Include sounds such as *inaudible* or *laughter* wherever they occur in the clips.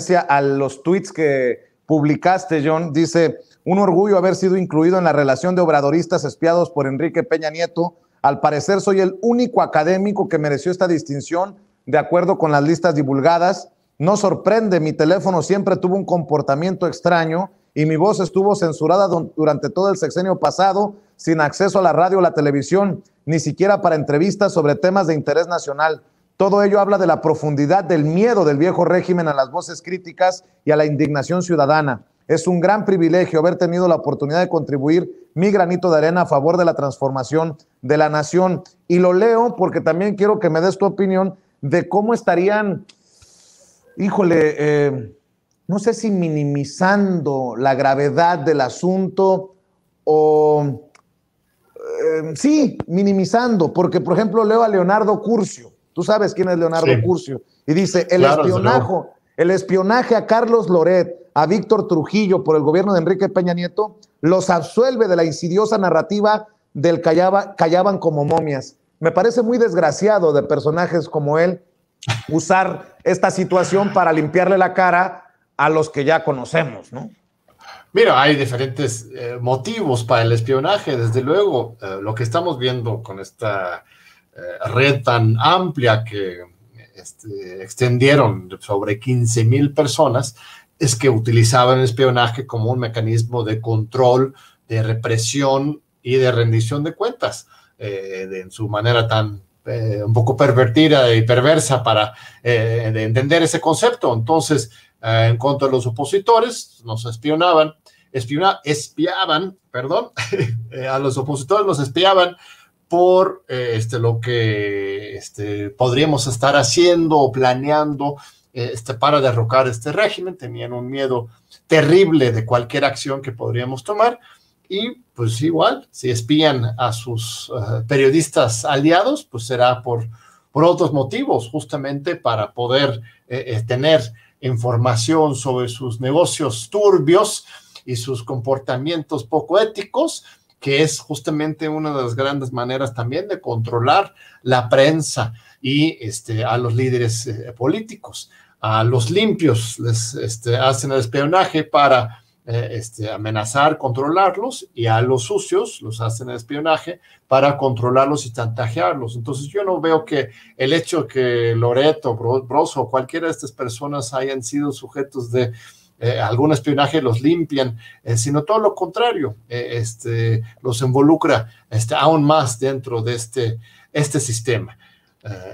Gracias a los tweets que publicaste, John, dice, un orgullo haber sido incluido en la relación de obradoristas espiados por Enrique Peña Nieto. Al parecer soy el único académico que mereció esta distinción de acuerdo con las listas divulgadas. No sorprende, mi teléfono siempre tuvo un comportamiento extraño y mi voz estuvo censurada durante todo el sexenio pasado, sin acceso a la radio o la televisión, ni siquiera para entrevistas sobre temas de interés nacional. Todo ello habla de la profundidad del miedo del viejo régimen a las voces críticas y a la indignación ciudadana. Es un gran privilegio haber tenido la oportunidad de contribuir mi granito de arena a favor de la transformación de la nación. Y lo leo porque también quiero que me des tu opinión de cómo estarían, híjole, eh, no sé si minimizando la gravedad del asunto o, eh, sí, minimizando, porque por ejemplo leo a Leonardo Curcio Tú sabes quién es Leonardo Curcio. Y dice, el espionaje, el espionaje a Carlos Loret, a Víctor Trujillo por el gobierno de Enrique Peña Nieto, los absuelve de la insidiosa narrativa del callaba, callaban como momias. Me parece muy desgraciado de personajes como él usar esta situación para limpiarle la cara a los que ya conocemos, ¿no? Mira, hay diferentes eh, motivos para el espionaje, desde luego. Eh, lo que estamos viendo con esta eh, red tan amplia que este, extendieron sobre 15 mil personas, es que utilizaban el espionaje como un mecanismo de control, de represión y de rendición de cuentas, eh, de, en su manera tan eh, un poco pervertida y perversa para entender ese concepto. Entonces, en cuanto a los opositores, nos espionaban, espionaban espiaban, perdón, *laughs* a los opositores nos espiaban por eh, este, lo que este, podríamos estar haciendo o planeando eh, este, para derrocar este régimen. Tenían un miedo terrible de cualquier acción que podríamos tomar. Y pues igual, si espían a sus eh, periodistas aliados, pues será por, por otros motivos, justamente para poder tener información sobre sus negocios turbios y sus comportamientos poco éticos que es justamente una de las grandes maneras también de controlar la prensa y este, a los líderes eh, políticos. A los limpios les este, hacen el espionaje para eh, este, amenazar, controlarlos, y a los sucios los hacen el espionaje para controlarlos y chantajearlos. Entonces yo no veo que el hecho que Loreto, Broso, cualquiera de estas personas hayan sido sujetos de eh, algún espionaje los limpian, eh, sino todo lo contrario, eh, este, los involucra este, aún más dentro de este, este sistema.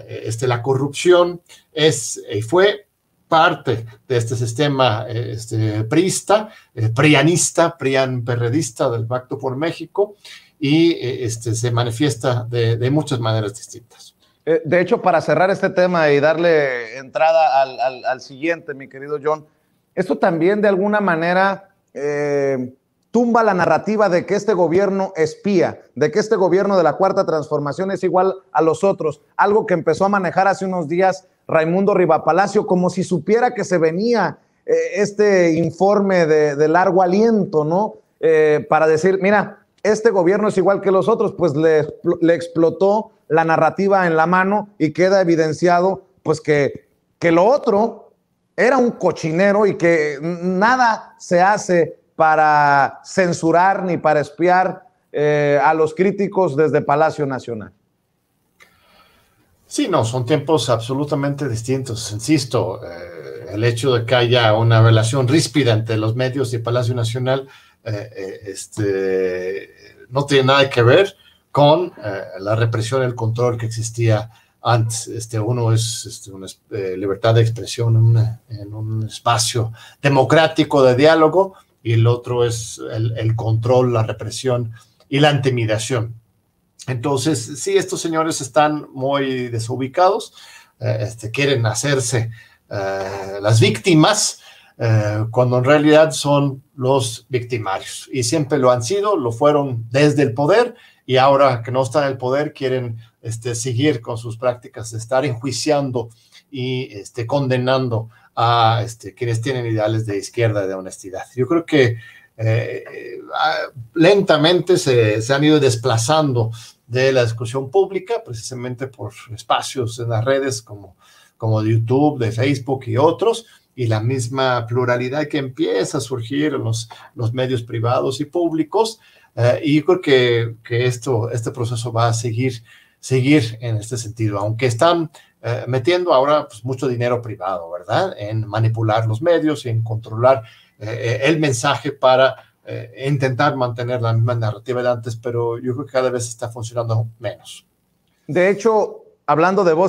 este, la corrupción es fue parte de este sistema este, priista, prianista, prian perredista del Pacto por México y este, se manifiesta de, muchas maneras distintas. de hecho, para cerrar este tema y darle entrada al siguiente, mi querido John, esto también de alguna manera eh, tumba la narrativa de que este gobierno espía, de que este gobierno de la cuarta transformación es igual a los otros, algo que empezó a manejar hace unos días Raimundo Rivapalacio, como si supiera que se venía eh, este informe de, largo aliento, ¿no? Eh, para decir, mira, este gobierno es igual que los otros, pues le, explotó la narrativa en la mano y queda evidenciado, pues que, que lo otro era un cochinero y que nada se hace para censurar ni para espiar eh, a los críticos desde Palacio Nacional. Sí, no, son tiempos absolutamente distintos. Insisto, eh, el hecho de que haya una relación ríspida entre los medios y Palacio Nacional eh, este, no tiene nada que ver con la represión, el control que existía antes este, uno es este, una eh, libertad de expresión en, en, un espacio democrático de diálogo y el otro es el, control, la represión y la intimidación. Entonces, sí, estos señores están muy desubicados, eh, este, quieren hacerse eh, las víctimas, cuando en realidad son los victimarios. Y siempre lo han sido, lo fueron desde el poder y ahora que no están en el poder quieren este, seguir con sus prácticas estar enjuiciando y este, condenando a este, quienes tienen ideales de izquierda y de honestidad. Yo creo que eh, eh, lentamente se, han ido desplazando de la discusión pública precisamente por espacios en las redes como, como de YouTube, de Facebook y otros, y la misma pluralidad que empieza a surgir en los, los medios privados y públicos eh, y yo creo que, esto, este proceso va a seguir, seguir en este sentido, aunque están eh, metiendo ahora pues, mucho dinero privado, ¿verdad? En manipular los medios, en controlar eh, el mensaje para intentar mantener la misma narrativa de antes, pero yo creo que cada vez está funcionando menos. De hecho, hablando de vos